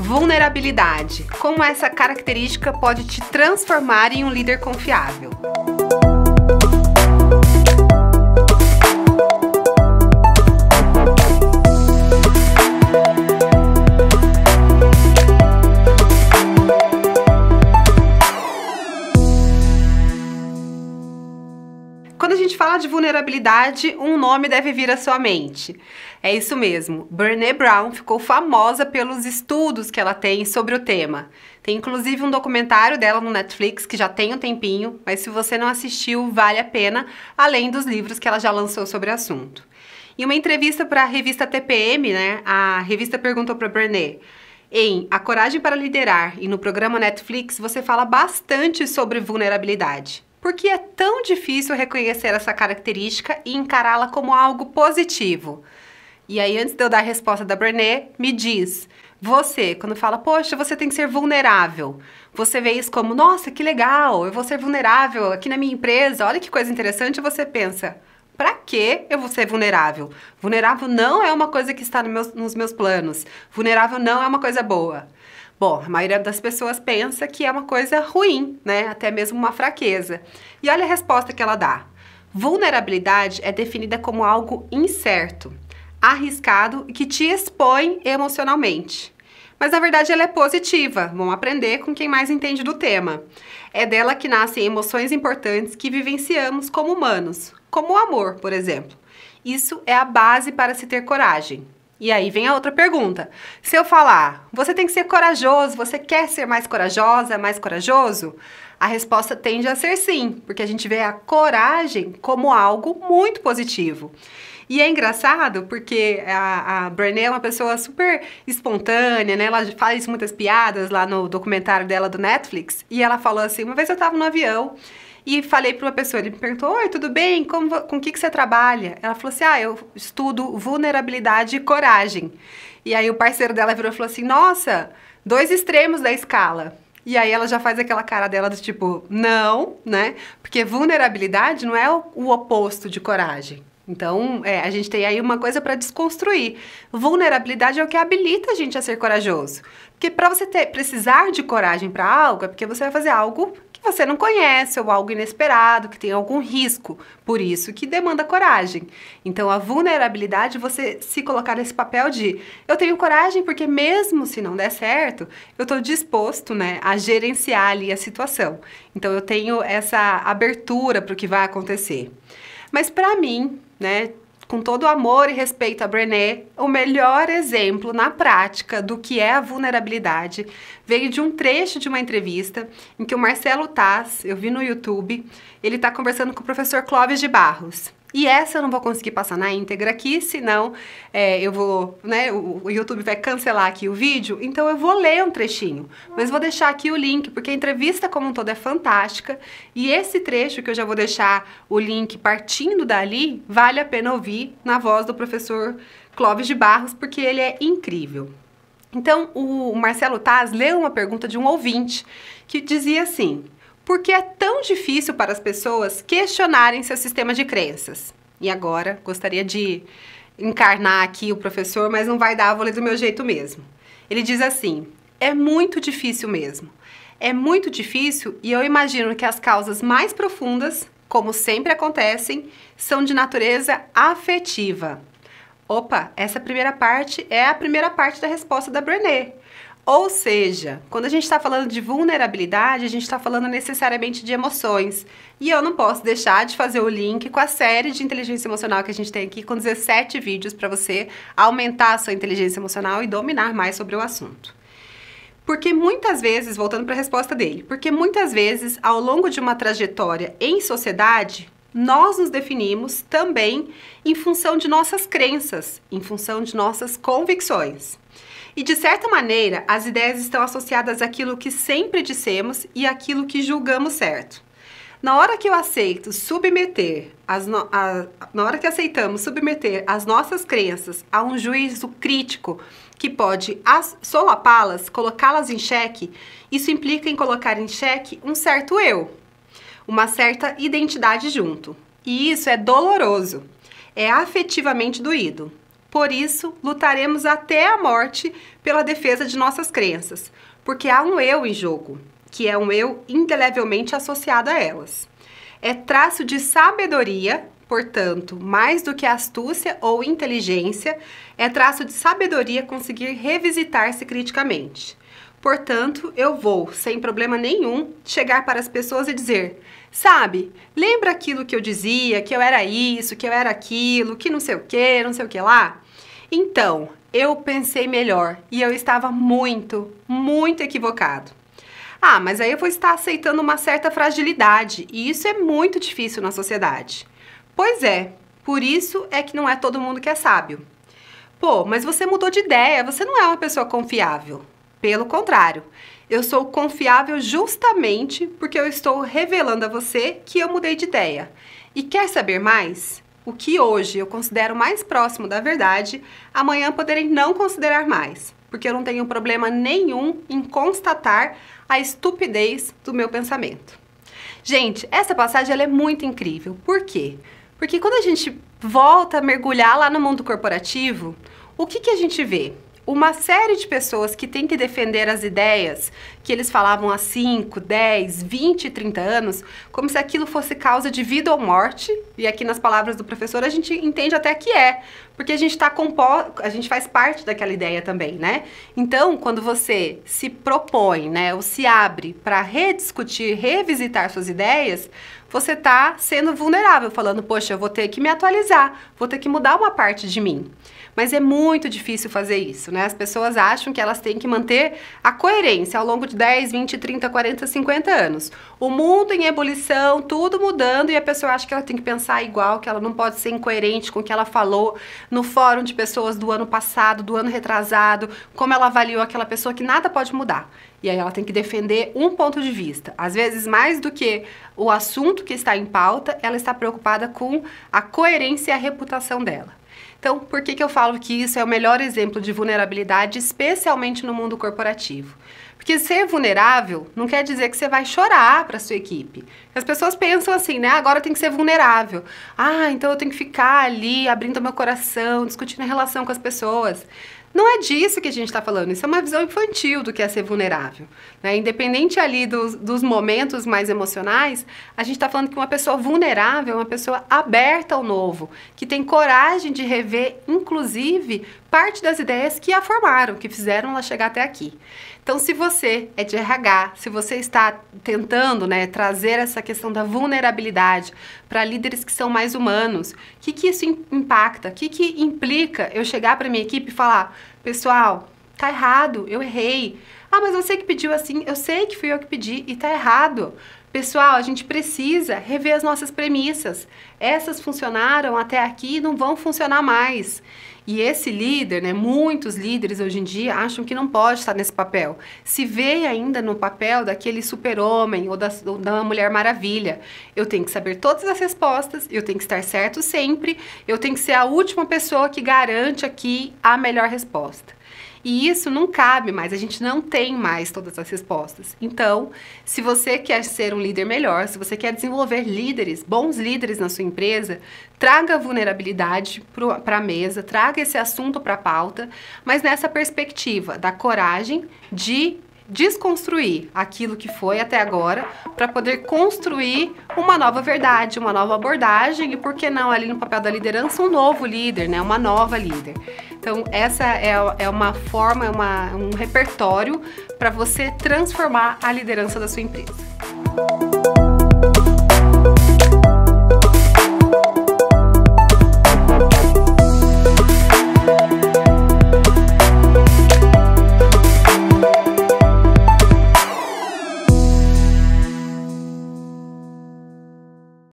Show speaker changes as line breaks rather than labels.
Vulnerabilidade. Como essa característica pode te transformar em um líder confiável? quando a gente fala de vulnerabilidade, um nome deve vir à sua mente. É isso mesmo. Brené Brown ficou famosa pelos estudos que ela tem sobre o tema. Tem inclusive um documentário dela no Netflix que já tem um tempinho, mas se você não assistiu, vale a pena, além dos livros que ela já lançou sobre o assunto. Em uma entrevista para a revista TPM, né, a revista perguntou para Brené: em A Coragem para Liderar e no programa Netflix, você fala bastante sobre vulnerabilidade. Porque é tão difícil reconhecer essa característica e encará-la como algo positivo. E aí, antes de eu dar a resposta da Brené, me diz, você, quando fala, poxa, você tem que ser vulnerável, você vê isso como, nossa, que legal, eu vou ser vulnerável aqui na minha empresa, olha que coisa interessante, você pensa, para que eu vou ser vulnerável? Vulnerável não é uma coisa que está no meus, nos meus planos. Vulnerável não é uma coisa boa. Bom, a maioria das pessoas pensa que é uma coisa ruim, né? Até mesmo uma fraqueza. E olha a resposta que ela dá. Vulnerabilidade é definida como algo incerto, arriscado e que te expõe emocionalmente. Mas na verdade ela é positiva, vão aprender com quem mais entende do tema. É dela que nascem emoções importantes que vivenciamos como humanos, como o amor, por exemplo. Isso é a base para se ter coragem. E aí vem a outra pergunta. Se eu falar, você tem que ser corajoso, você quer ser mais corajosa, mais corajoso? A resposta tende a ser sim, porque a gente vê a coragem como algo muito positivo. E é engraçado porque a, a Brené é uma pessoa super espontânea, né? Ela faz muitas piadas lá no documentário dela do Netflix. E ela falou assim: uma vez eu estava no avião e falei para uma pessoa, ele me perguntou, oi, tudo bem? Como, com o que, que você trabalha? Ela falou assim, ah, eu estudo vulnerabilidade e coragem. E aí o parceiro dela virou e falou assim, nossa, dois extremos da escala. E aí ela já faz aquela cara dela do tipo, não, né? Porque vulnerabilidade não é o, o oposto de coragem. Então, é, a gente tem aí uma coisa para desconstruir. Vulnerabilidade é o que habilita a gente a ser corajoso. Porque para você ter, precisar de coragem para algo, é porque você vai fazer algo você não conhece ou algo inesperado, que tem algum risco. Por isso que demanda coragem. Então, a vulnerabilidade, você se colocar nesse papel de eu tenho coragem porque mesmo se não der certo, eu estou disposto né, a gerenciar ali a situação. Então, eu tenho essa abertura para o que vai acontecer. Mas para mim, né, com todo amor e respeito a Brené, o melhor exemplo na prática do que é a vulnerabilidade veio de um trecho de uma entrevista em que o Marcelo Taz, eu vi no YouTube, ele está conversando com o professor Clóvis de Barros. E essa eu não vou conseguir passar na íntegra aqui, senão é, eu vou, né, o, o YouTube vai cancelar aqui o vídeo, então eu vou ler um trechinho. Mas vou deixar aqui o link, porque a entrevista como um todo é fantástica, e esse trecho que eu já vou deixar o link partindo dali, vale a pena ouvir na voz do professor Clóvis de Barros, porque ele é incrível. Então, o Marcelo Taz leu uma pergunta de um ouvinte que dizia assim: porque é tão difícil para as pessoas questionarem seu sistema de crenças. E agora, gostaria de encarnar aqui o professor, mas não vai dar, vou ler do meu jeito mesmo. Ele diz assim: é muito difícil mesmo. É muito difícil e eu imagino que as causas mais profundas, como sempre acontecem, são de natureza afetiva. Opa, essa primeira parte é a primeira parte da resposta da Brené. Ou seja, quando a gente está falando de vulnerabilidade, a gente está falando necessariamente de emoções. E eu não posso deixar de fazer o link com a série de inteligência emocional que a gente tem aqui, com 17 vídeos para você aumentar a sua inteligência emocional e dominar mais sobre o assunto. Porque muitas vezes, voltando para a resposta dele, porque muitas vezes, ao longo de uma trajetória em sociedade, nós nos definimos também em função de nossas crenças, em função de nossas convicções. E de certa maneira, as ideias estão associadas àquilo que sempre dissemos e àquilo que julgamos certo. Na hora que eu aceito submeter, as no... a... na hora que aceitamos submeter as nossas crenças a um juízo crítico que pode solapá-las, colocá-las em xeque, isso implica em colocar em xeque um certo eu, uma certa identidade junto. E isso é doloroso, é afetivamente doído. Por isso, lutaremos até a morte pela defesa de nossas crenças, porque há um eu em jogo, que é um eu indelevelmente associado a elas. É traço de sabedoria, portanto, mais do que astúcia ou inteligência, é traço de sabedoria conseguir revisitar-se criticamente. Portanto, eu vou, sem problema nenhum, chegar para as pessoas e dizer: sabe, lembra aquilo que eu dizia, que eu era isso, que eu era aquilo, que não sei o que, não sei o que lá? Então, eu pensei melhor e eu estava muito, muito equivocado. Ah, mas aí eu vou estar aceitando uma certa fragilidade e isso é muito difícil na sociedade. Pois é, por isso é que não é todo mundo que é sábio. Pô, mas você mudou de ideia, você não é uma pessoa confiável. Pelo contrário, eu sou confiável justamente porque eu estou revelando a você que eu mudei de ideia. E quer saber mais? O que hoje eu considero mais próximo da verdade, amanhã poderei não considerar mais, porque eu não tenho problema nenhum em constatar a estupidez do meu pensamento. Gente, essa passagem é muito incrível. Por quê? Porque quando a gente volta a mergulhar lá no mundo corporativo, o que, que a gente vê? uma série de pessoas que tem que defender as ideias que eles falavam há 5, 10, 20, 30 anos, como se aquilo fosse causa de vida ou morte. E aqui nas palavras do professor a gente entende até que é, porque a gente está compo... a gente faz parte daquela ideia também, né? Então, quando você se propõe, né, ou se abre para rediscutir, revisitar suas ideias, você está sendo vulnerável, falando, poxa, eu vou ter que me atualizar, vou ter que mudar uma parte de mim. Mas é muito difícil fazer isso, né? As pessoas acham que elas têm que manter a coerência ao longo de 10, 20, 30, 40, 50 anos. O mundo em ebulição, tudo mudando, e a pessoa acha que ela tem que pensar igual, que ela não pode ser incoerente com o que ela falou no fórum de pessoas do ano passado, do ano retrasado, como ela avaliou aquela pessoa, que nada pode mudar. E aí ela tem que defender um ponto de vista. Às vezes, mais do que o assunto que está em pauta, ela está preocupada com a coerência e a reputação dela. Então, por que, que eu falo que isso é o melhor exemplo de vulnerabilidade, especialmente no mundo corporativo? Porque ser vulnerável não quer dizer que você vai chorar para sua equipe. As pessoas pensam assim, né? Agora tem que ser vulnerável. Ah, então eu tenho que ficar ali abrindo meu coração, discutindo a relação com as pessoas. Não é disso que a gente está falando, isso é uma visão infantil do que é ser vulnerável. Né? Independente ali dos, dos momentos mais emocionais, a gente está falando que uma pessoa vulnerável é uma pessoa aberta ao novo, que tem coragem de rever, inclusive, parte das ideias que a formaram, que fizeram ela chegar até aqui. Então, se você é de RH, se você está tentando né, trazer essa questão da vulnerabilidade para líderes que são mais humanos, o que, que isso impacta? O que, que implica eu chegar para minha equipe e falar, pessoal, tá errado, eu errei. Ah, mas você que pediu assim, eu sei que fui eu que pedi e tá errado. Pessoal, a gente precisa rever as nossas premissas. Essas funcionaram até aqui e não vão funcionar mais. E esse líder, né, muitos líderes hoje em dia acham que não pode estar nesse papel. Se vê ainda no papel daquele super-homem ou da, ou da Mulher Maravilha. Eu tenho que saber todas as respostas, eu tenho que estar certo sempre, eu tenho que ser a última pessoa que garante aqui a melhor resposta. E isso não cabe mais, a gente não tem mais todas as respostas. Então, se você quer ser um líder melhor, se você quer desenvolver líderes, bons líderes na sua empresa, traga a vulnerabilidade para a mesa, traga esse assunto para a pauta, mas nessa perspectiva da coragem de desconstruir aquilo que foi até agora para poder construir uma nova verdade, uma nova abordagem e por que não ali no papel da liderança um novo líder, né, uma nova líder. Então essa é, é uma forma, é uma, um repertório para você transformar a liderança da sua empresa.